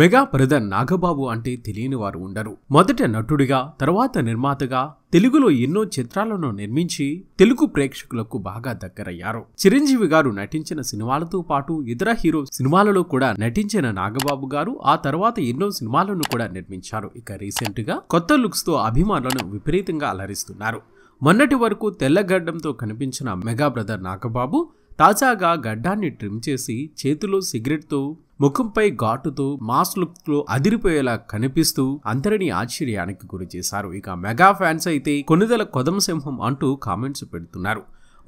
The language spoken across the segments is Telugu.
మెగా బ్రదర్ నాగబాబు అంటే తెలియని వారు ఉండరు మొదట నటుడిగా తర్వాత నిర్మాతగా తెలుగులో ఎన్నో చిత్రాలను నిర్మించి తెలుగు ప్రేక్షకులకు బాగా దగ్గరయ్యారు చిరంజీవి గారు నటించిన సినిమాలతో పాటు ఇతర హీరో సినిమాలలో కూడా నటించిన నాగబాబు గారు ఆ తర్వాత ఎన్నో సినిమాలను కూడా నిర్మించారు ఇక రీసెంట్ గా కొత్త లుక్స్ తో అభిమానులను విపరీతంగా అలరిస్తున్నారు మొన్నటి వరకు తెల్లగడ్డంతో కనిపించిన మెగా బ్రదర్ నాగబాబు తాజాగా గడ్డాన్ని ట్రిమ్ చేసి చేతిలో సిగరెట్తో ముఖంపై ఘాటుతో మాస్ లుక్లో అదిరిపోయేలా కనిపిస్తూ అందరినీ ఆశ్చర్యానికి గురి చేశారు ఇక మెగా ఫ్యాన్స్ అయితే కొనుదల కొదమసింహం సింహం అంటూ కామెంట్స్ పెడుతున్నారు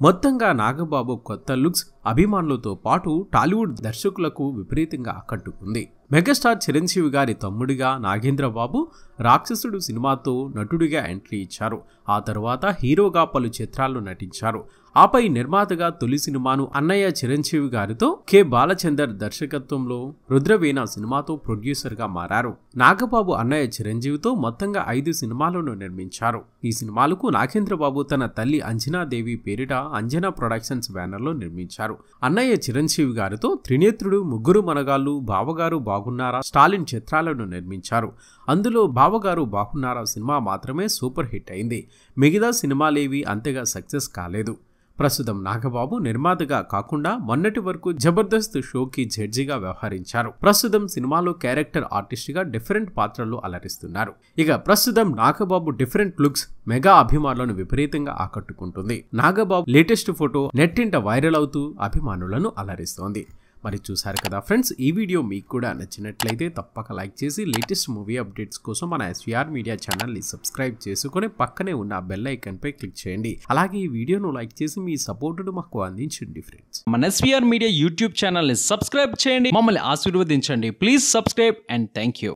మొత్తంగా నాగబాబు కొత్త లుక్స్ అభిమానులతో పాటు టాలీవుడ్ దర్శకులకు విపరీతంగా ఆకట్టుకుంది మెగాస్టార్ చిరంజీవి గారి తమ్ముడిగా నాగేంద్రబాబు రాక్షసుడు సినిమాతో నటుడిగా ఎంట్రీ ఇచ్చారు ఆ తర్వాత హీరోగా పలు చిత్రాల్లో నటించారు ఆపై నిర్మాతగా తొలి సినిమాను అన్నయ్య చిరంజీవి గారితో కె బాలచందర్ దర్శకత్వంలో రుద్రవీణ సినిమాతో ప్రొడ్యూసర్గా మారారు నాగబాబు అన్నయ్య చిరంజీవితో మొత్తంగా ఐదు సినిమాలను నిర్మించారు ఈ సినిమాలకు నాగేంద్రబాబు తన తల్లి అంజనాదేవి పేరిట అంజనా ప్రొడక్షన్స్ బ్యానర్లో నిర్మించారు అన్నయ్య చిరంజీవి గారితో త్రినేత్రుడు ముగ్గురు మనగాళ్ళు బావగారు బాగున్నారా స్టాలిన్ చిత్రాలను నిర్మించారు అందులో బావగారు బాగున్నారా సినిమా మాత్రమే సూపర్ హిట్ అయింది మిగతా సినిమాలేవి అంతగా సక్సెస్ కాలేదు ప్రస్తుతం నాగబాబు నిర్మాతగా కాకుండా మొన్నటి వరకు జబర్దస్త్ షోకి జడ్జిగా వ్యవహరించారు ప్రస్తుతం సినిమాలో క్యారెక్టర్ ఆర్టిస్ట్ గా డిఫరెంట్ పాత్రలు అలరిస్తున్నారు ఇక ప్రస్తుతం నాగబాబు డిఫరెంట్ లుక్స్ మెగా అభిమానులను విపరీతంగా ఆకట్టుకుంటుంది నాగబాబు లేటెస్ట్ ఫోటో నెట్టింట వైరల్ అవుతూ అభిమానులను అలరిస్తోంది మరి చూశారు కదా ఫ్రెండ్స్ ఈ వీడియో మీకు కూడా నచ్చినట్లయితే తప్పక లైక్ చేసి లేటెస్ట్ మూవీ అప్డేట్స్ కోసం మన ఎస్వీఆర్ మీడియా ఛానల్ని సబ్స్క్రైబ్ చేసుకుని పక్కనే ఉన్న బెల్ ఐకన్పై క్లిక్ చేయండి అలాగే ఈ వీడియోను లైక్ చేసి మీ సపోర్టును మాకు అందించండి ఫ్రెండ్స్ మన ఎస్వీఆర్ మీడియా యూట్యూబ్ ఛానల్ని సబ్స్క్రైబ్ చేయండి మమ్మల్ని ఆశీర్వదించండి please subscribe and thank you